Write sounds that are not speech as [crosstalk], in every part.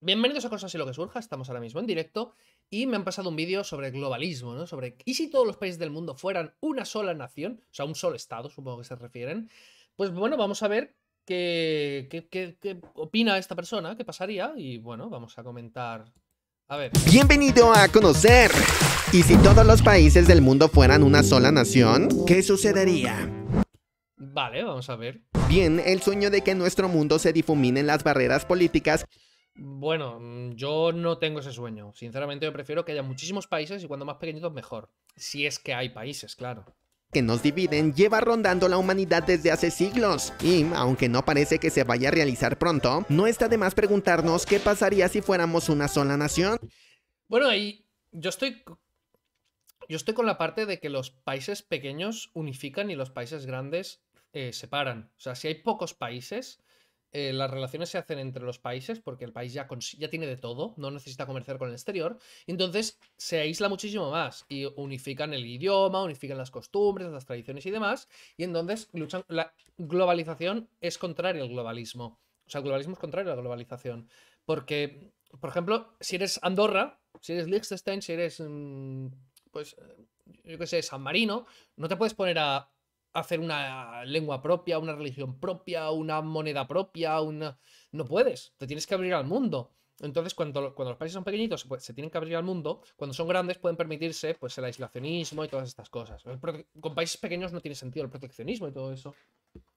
Bienvenidos a Cosas y lo que surja, estamos ahora mismo en directo y me han pasado un vídeo sobre globalismo, ¿no? Sobre ¿y si todos los países del mundo fueran una sola nación? O sea, un solo estado, supongo que se refieren. Pues bueno, vamos a ver qué, opina esta persona, qué pasaría y bueno, vamos a comentar. A ver. Bienvenido a conocer. ¿Y si todos los países del mundo fueran una sola nación? ¿Qué sucedería? Vale, vamos a ver. Bien, el sueño de que nuestro mundo se difuminen las barreras políticas bueno, mm, yo no tengo ese sueño. Sinceramente, yo prefiero que haya muchísimos países y cuando más pequeñitos mejor. Si es que hay países, claro que nos dividen lleva rondando la humanidad desde hace siglos. Y, aunque no parece que se vaya a realizar pronto, no está de más preguntarnos qué pasaría si fuéramos una sola nación. Bueno, ahí yo estoy... Yo estoy con la parte de que los países pequeños unifican y los países grandes eh, separan. O sea, si hay pocos países, eh, las relaciones se hacen entre los países porque el país ya, ya tiene de todo, no necesita comerciar con el exterior, entonces se aísla muchísimo más y unifican el idioma, unifican las costumbres, las tradiciones y demás, y entonces luchan. La globalización es contraria al globalismo. O sea, el globalismo es contrario a la globalización. Porque, por ejemplo, si eres Andorra, si eres Liechtenstein, si eres, mm, pues, eh, yo qué sé, San Marino, no te puedes poner a hacer una lengua propia, una religión propia, una moneda propia, una... No puedes, te tienes que abrir al mundo. Entonces, cuando, cuando los países son pequeñitos, se tienen que abrir al mundo. Cuando son grandes, pueden permitirse pues, el aislacionismo y todas estas cosas. Con países pequeños no tiene sentido el proteccionismo y todo eso.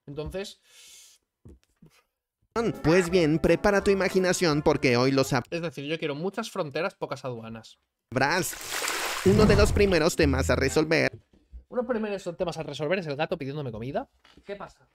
Entonces... Pues bien, prepara tu imaginación porque hoy los... Es decir, yo quiero muchas fronteras, pocas aduanas. Brass, uno de los primeros temas a resolver uno de los primeros temas a resolver es el gato pidiéndome comida. ¿Qué pasa?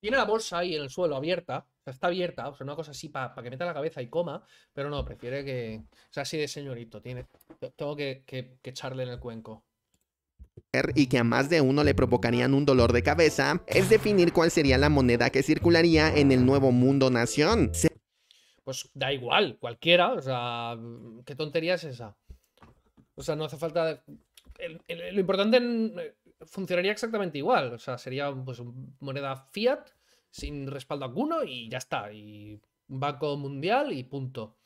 Tiene la bolsa ahí en el suelo abierta. está abierta. O sea, una cosa así para que meta la cabeza y coma. Pero no, prefiere que. O sea, así de señorito. Tiene. Tengo que echarle en el cuenco y que a más de uno le provocarían un dolor de cabeza, es definir cuál sería la moneda que circularía en el nuevo mundo nación. Pues da igual, cualquiera, o sea, qué tontería es esa. O sea, no hace falta... lo importante eh, funcionaría exactamente igual, o sea, sería pues moneda fiat sin respaldo alguno y ya está, y banco mundial y punto.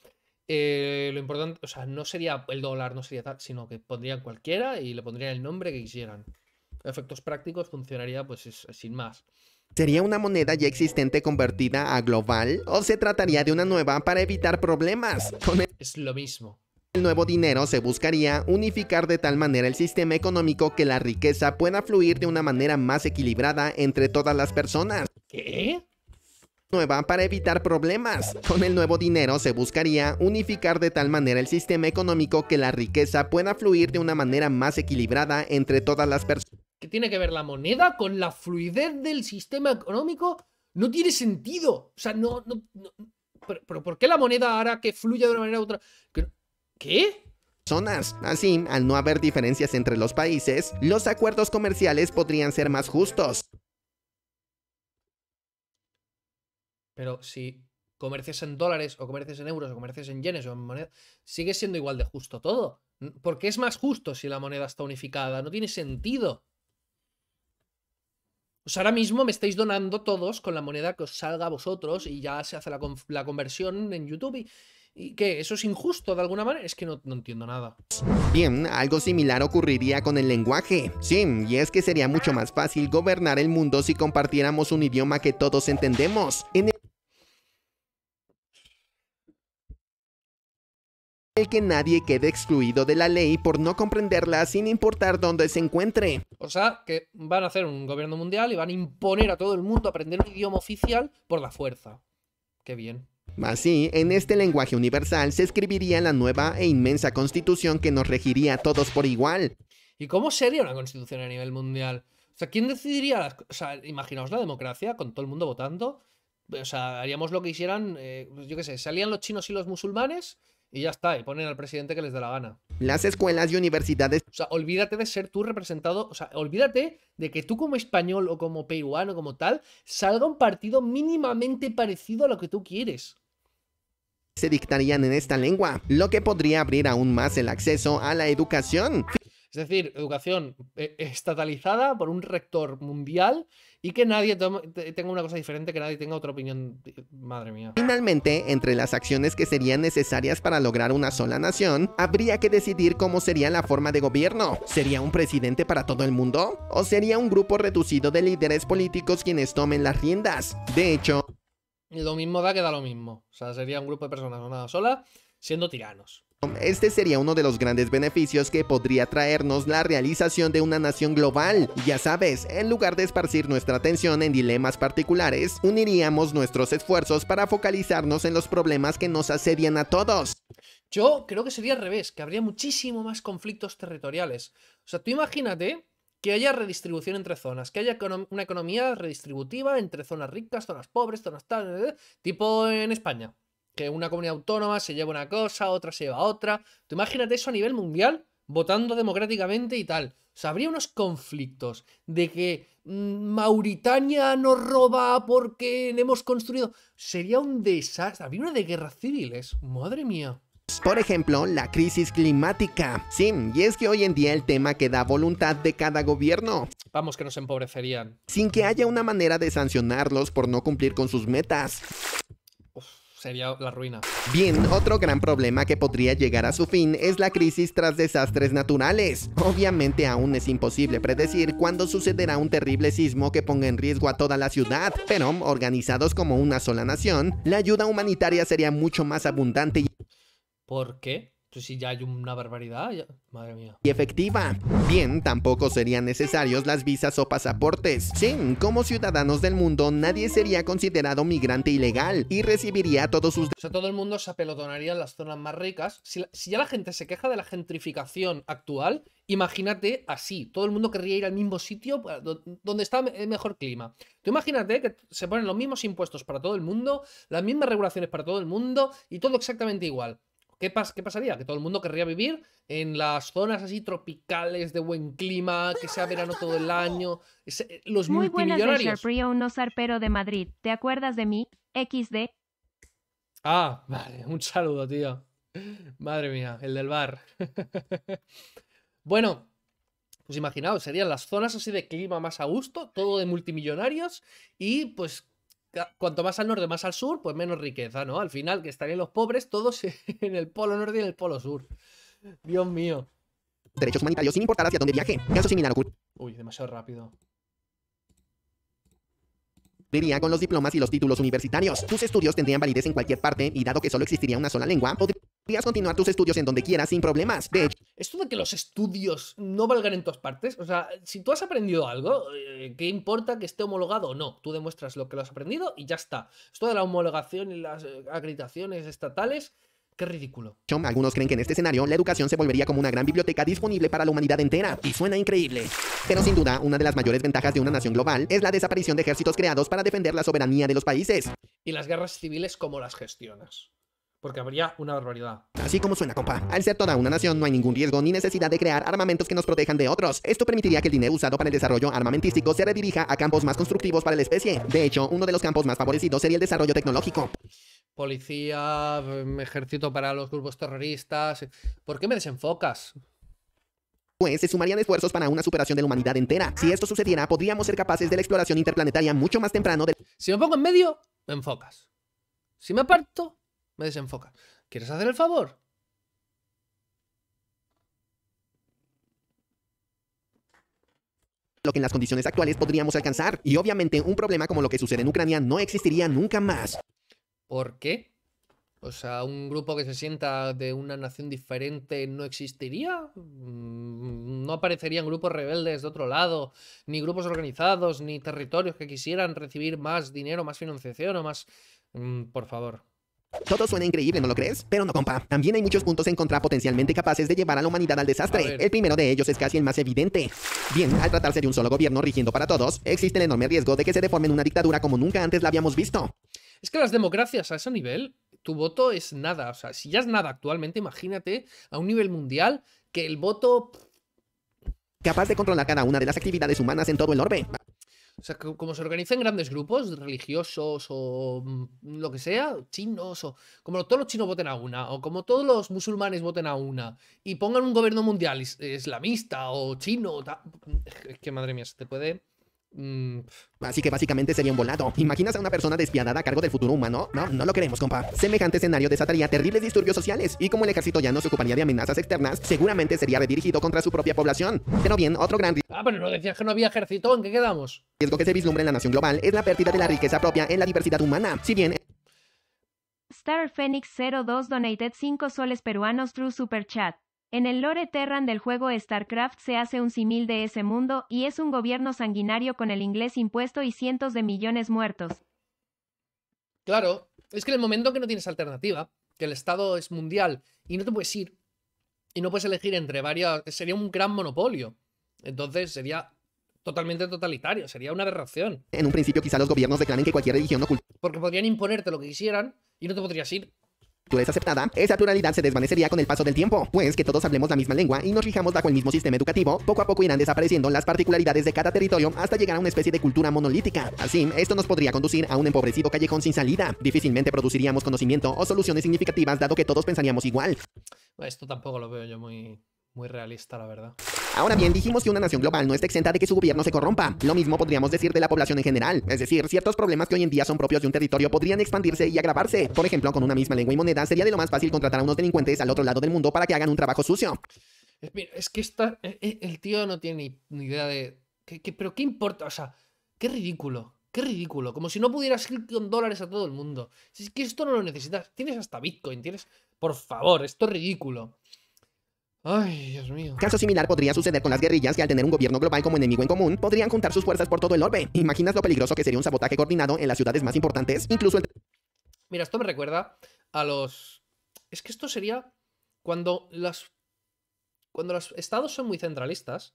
Eh, lo importante, o sea, no sería el dólar, no sería tal, sino que pondrían cualquiera y le pondrían el nombre que quisieran. Efectos prácticos funcionaría pues sin más. ¿Sería una moneda ya existente convertida a global o se trataría de una nueva para evitar problemas? [laughs] Es lo mismo. El nuevo dinero se buscaría unificar de tal manera el sistema económico que la riqueza pueda fluir de una manera más equilibrada entre todas las personas. ¿Qué? nueva para evitar problemas. Con el nuevo dinero se buscaría unificar de tal manera el sistema económico que la riqueza pueda fluir de una manera más equilibrada entre todas las personas. ¿Qué tiene que ver la moneda con la fluidez del sistema económico? No tiene sentido. O sea, no... no, Pero, ¿por qué la moneda hará que fluya de una manera u otra? ¿Qué? Zonas. Así, al no haber diferencias entre los países, los acuerdos comerciales podrían ser más justos. Pero si comercias en dólares o comercias en euros o comercias en yenes o en moneda, sigue siendo igual de justo todo. Porque es más justo si la moneda está unificada. No tiene sentido. Pues ahora mismo me estáis donando todos con la moneda que os salga a vosotros y ya se hace la, conversión en YouTube y... qué? ¿Eso es injusto de alguna manera? Es que no, no, entiendo nada. Bien, algo similar ocurriría con el lenguaje. Sí, y es que sería mucho más fácil gobernar el mundo si compartiéramos un idioma que todos entendemos. En el que nadie quede excluido de la ley por no comprenderla sin importar dónde se encuentre. O sea, que van a hacer un gobierno mundial y van a imponer a todo el mundo aprender un idioma oficial por la fuerza. Qué bien. Así, en este lenguaje universal se escribiría la nueva e inmensa constitución que nos regiría a todos por igual. ¿Y cómo sería una constitución a nivel mundial? O sea, ¿quién decidiría? O sea, imaginaos la democracia con todo el mundo votando. O sea, haríamos lo que hicieran, eh, pues yo qué sé, salían los chinos y los musulmanes y ya está, y ponen al presidente que les dé la gana. Las escuelas y universidades. O sea, olvídate de ser tú representado, o sea, olvídate de que tú como español o como peruano, como tal, salga un partido mínimamente parecido a lo que tú quieres se dictarían en esta lengua, lo que podría abrir aún más el acceso a la educación. Es decir, educación eh, estatalizada por un rector mundial y que nadie tenga una cosa diferente, que nadie tenga otra opinión. Madre mía. Finalmente, entre las acciones que serían necesarias para lograr una sola nación, habría que decidir cómo sería la forma de gobierno. ¿Sería un presidente para todo el mundo? ¿O sería un grupo reducido de líderes políticos quienes tomen las riendas? De hecho... Lo mismo da que da lo mismo. O sea, sería un grupo de personas, una sola, siendo tiranos. Este sería uno de los grandes beneficios que podría traernos la realización de una nación global. ya sabes, en lugar de esparcir nuestra atención en dilemas particulares, uniríamos nuestros esfuerzos para focalizarnos en los problemas que nos asedian a todos. Yo creo que sería al revés, que habría muchísimo más conflictos territoriales. O sea, tú imagínate que haya redistribución entre zonas, que haya una economía redistributiva entre zonas ricas, zonas pobres, zonas tal, eh, tipo en España que una comunidad autónoma se lleva una cosa, otra se lleva otra. Tú imagínate eso a nivel mundial, votando democráticamente y tal. O sea, habría unos conflictos de que mm, Mauritania nos roba porque hemos construido. Sería un desastre. Habría una de guerras civiles. Madre mía. Por ejemplo, la crisis climática. Sí, y es que hoy en día el tema queda a voluntad de cada gobierno. Vamos, que nos empobrecerían. Sin que haya una manera de sancionarlos por no cumplir con sus metas sería la ruina. Bien, otro gran problema que podría llegar a su fin es la crisis tras desastres naturales. Obviamente aún es imposible predecir cuándo sucederá un terrible sismo que ponga en riesgo a toda la ciudad, pero organizados como una sola nación, la ayuda humanitaria sería mucho más abundante. Y... ¿Por qué? Pues si ya hay una barbaridad, madre mía. Y efectiva. Bien, tampoco serían necesarios las visas o pasaportes. Sí, como ciudadanos del mundo, nadie sería considerado migrante ilegal y recibiría todos sus... O sea, todo el mundo se apelotonaría en las zonas más ricas. Si, si ya la gente se queja de la gentrificación actual, imagínate así. Todo el mundo querría ir al mismo sitio donde está el mejor clima. Tú imagínate que se ponen los mismos impuestos para todo el mundo, las mismas regulaciones para todo el mundo y todo exactamente igual. ¿Qué, pasaría? Que todo el mundo querría vivir en las zonas así tropicales de buen clima, que sea verano todo el año. Eh, los Muy multimillonarios. Buenas de no de Madrid. ¿Te acuerdas de mí? XD. Ah, [laughs] vale. Un saludo, tío. Madre mía, el del bar. [laughs] bueno, pues imaginaos, serían las zonas así de clima más a gusto, todo de multimillonarios y pues cuanto más al norte, más al sur, pues menos riqueza, ¿no? Al final, que estarían los pobres todos [laughs] en el polo norte y en el polo sur. Dios mío. Derechos humanitarios sin importar hacia dónde viaje. similar sin Uy, demasiado rápido. Diría con los diplomas y los títulos universitarios. Tus estudios tendrían validez en cualquier parte y dado que solo existiría una sola lengua, podría... Podrías continuar tus estudios en donde quieras sin problemas. De esto de que los estudios no valgan en todas partes, o sea, si tú has aprendido algo, eh, ¿qué importa que esté homologado o no? Tú demuestras lo que lo has aprendido y ya está. Esto de la homologación y las eh, acreditaciones estatales, Qué ridículo. Algunos creen que en este escenario la educación se volvería como una gran biblioteca disponible para la humanidad entera. Y suena increíble. Pero sin duda, una de las mayores ventajas de una nación global es la desaparición de ejércitos creados para defender la soberanía de los países. ¿Y las guerras civiles cómo las gestionas? porque habría una barbaridad. Así como suena, compa. Al ser toda una nación, no hay ningún riesgo ni necesidad de crear armamentos que nos protejan de otros. Esto permitiría que el dinero usado para el desarrollo armamentístico se redirija a campos más constructivos para la especie. De hecho, uno de los campos más favorecidos sería el desarrollo tecnológico. Policía, em, ejército para los grupos terroristas. Eh, ¿Por qué me desenfocas? pues se sumarían esfuerzos para una superación de la humanidad entera. Si esto sucediera, podríamos ser capaces de la exploración interplanetaria mucho más temprano. De... Si me pongo en medio, me enfocas. Si me aparto, me desenfoca. ¿Quieres hacer el favor? lo que en las condiciones actuales podríamos alcanzar. Y obviamente un problema como lo que sucede en Ucrania no existiría nunca más. ¿Por qué? O sea, un grupo que se sienta de una nación diferente no existiría. Mm, no aparecerían grupos rebeldes de otro lado, ni grupos organizados, ni territorios que quisieran recibir más dinero, más financiación o más... Mm, por favor, todo suena increíble, ¿no lo crees? Pero no, compa. También hay muchos puntos en contra potencialmente capaces de llevar a la humanidad al desastre. El primero de ellos es casi el más evidente. Bien, al tratarse de un solo gobierno rigiendo para todos, existe el enorme riesgo de que se deformen una dictadura como nunca antes la habíamos visto. Es que las democracias a ese nivel, tu voto es nada. O sea, si ya es nada actualmente, imagínate a un nivel mundial que el voto capaz de controlar cada una de las actividades humanas en todo el orbe. O sea, como se organizan grandes grupos, religiosos o mm, lo que sea, chinos, o como todos los chinos voten a una, o como todos los musulmanes voten a una, y pongan un gobierno mundial islamista o chino, es que madre mía, se te puede Mmm, Así que básicamente sería un volado. ¿Imaginas a una persona despiadada a cargo del futuro humano? No, no lo queremos, compa. Semejante escenario desataría terribles disturbios sociales, y como el ejército ya no se ocuparía de amenazas externas, seguramente sería redirigido contra su propia población. Pero bien, otro gran Ah, pero no decías que no había ejército, ¿en qué quedamos? riesgo que se vislumbre en la nación global es la pérdida de la riqueza propia en la diversidad humana. Si bien Star Phoenix 02 donated 5 soles peruanos through Super Chat. En el lore Terran del juego StarCraft se hace un simil de ese mundo y es un gobierno sanguinario con el inglés impuesto y cientos de millones muertos. Claro, es que en el momento que no tienes alternativa, que el Estado es mundial y no te puedes ir, y no puedes elegir entre varias, sería un gran monopolio. Entonces sería totalmente totalitario, sería una aberración. En un principio quizá los gobiernos declaren que cualquier religión no Porque podrían imponerte lo que quisieran y no te podrías ir es aceptada, esa pluralidad se desvanecería con el paso del tiempo, pues que todos hablemos la misma lengua y nos rijamos bajo el mismo sistema educativo, poco a poco irán desapareciendo las particularidades de cada territorio hasta llegar a una especie de cultura monolítica. Así, esto nos podría conducir a un empobrecido callejón sin salida. Difícilmente produciríamos conocimiento o soluciones significativas dado que todos pensaríamos igual. Esto tampoco lo veo yo muy, muy realista, la verdad. Ahora bien, dijimos que una nación global no está exenta de que su gobierno se corrompa. Lo mismo podríamos decir de la población en general. Es decir, ciertos problemas que hoy en día son propios de un territorio podrían expandirse y agravarse. Por ejemplo, con una misma lengua y moneda sería de lo más fácil contratar a unos delincuentes al otro lado del mundo para que hagan un trabajo sucio. Es que esta, e, e, el tío no tiene ni idea de... pero qué importa? O sea, qué ridículo. Qué ridículo. Como si no pudieras ir con dólares a todo el mundo. Si es que esto no lo necesitas. Tienes hasta Bitcoin. Tienes... Por favor, esto es ridículo. Ay, Dios mío. Caso similar podría suceder con las guerrillas que al tener un gobierno global como enemigo en común, podrían juntar sus fuerzas por todo el orbe. ¿Imaginas lo peligroso que sería un sabotaje coordinado en las ciudades más importantes? Incluso en. Mira, esto me recuerda a los... Es que esto sería cuando las... Cuando los estados son muy centralistas,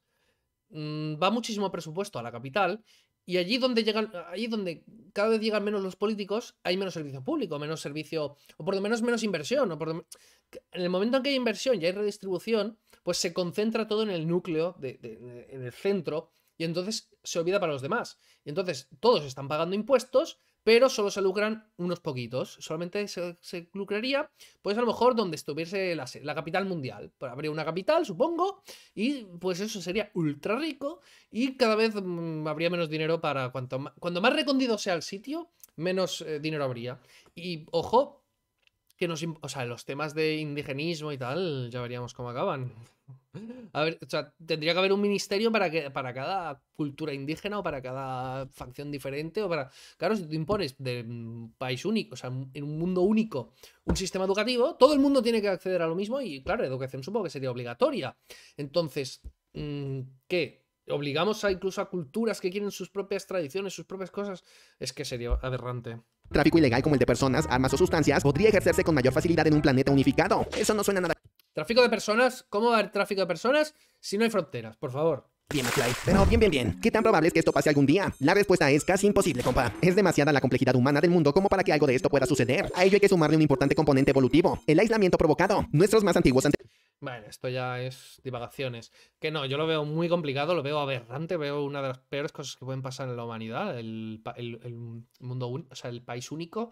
mm, va muchísimo presupuesto a la capital y allí donde llegan, allí donde cada vez llegan menos los políticos, hay menos servicio público, menos servicio, o por lo menos menos inversión. en el momento en que hay inversión y hay redistribución, pues se concentra todo en el núcleo, en el centro, y entonces se olvida para los demás. Y entonces todos están pagando impuestos, pero solo se lucran unos poquitos. Solamente se, lucraría, pues a lo mejor donde estuviese la, capital mundial. Pues, habría una capital, supongo, y pues eso sería ultra rico y cada vez mm, habría menos dinero para cuanto más, cuando más sea el sitio, menos eh, dinero habría. Y ojo, que nos, o los temas de indigenismo y tal, ya veríamos cómo acaban. [gasps] A ver, o sea, tendría que haber un ministerio para, que, para cada cultura indígena o para cada facción diferente. o para Claro, si tú impones de mm, país único, o sea, en un mundo único, un sistema educativo, todo el mundo tiene que acceder a lo mismo y, claro, educación supongo que sería obligatoria. Entonces, mm, ¿qué? ¿Obligamos a incluso a culturas que quieren sus propias tradiciones, sus propias cosas? Es que sería aberrante tráfico ilegal como el de personas, armas o sustancias podría ejercerse con mayor facilidad en un planeta unificado. Eso no suena nada Tráfico de personas, ¿cómo va a haber tráfico de personas si no hay fronteras? Por favor. Bien, bien, bien, ¿Qué tan probable es que esto pase algún día? La respuesta es casi imposible, compa. Es demasiada la complejidad humana del mundo como para que algo de esto pueda suceder. A ello hay que sumarle un importante componente evolutivo, el aislamiento provocado. Nuestros más antiguos ante... Bueno, esto ya es divagaciones. Que no, yo lo veo muy complicado, lo veo aberrante, veo una de las peores cosas que pueden pasar en la humanidad, el, el mundo, o sea, el país único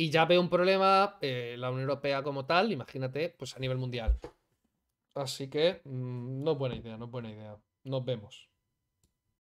y ya veo un problema eh, la Unión Europea como tal, imagínate, pues a nivel mundial. Así que mm, no es buena idea, no es buena idea. Nos vemos.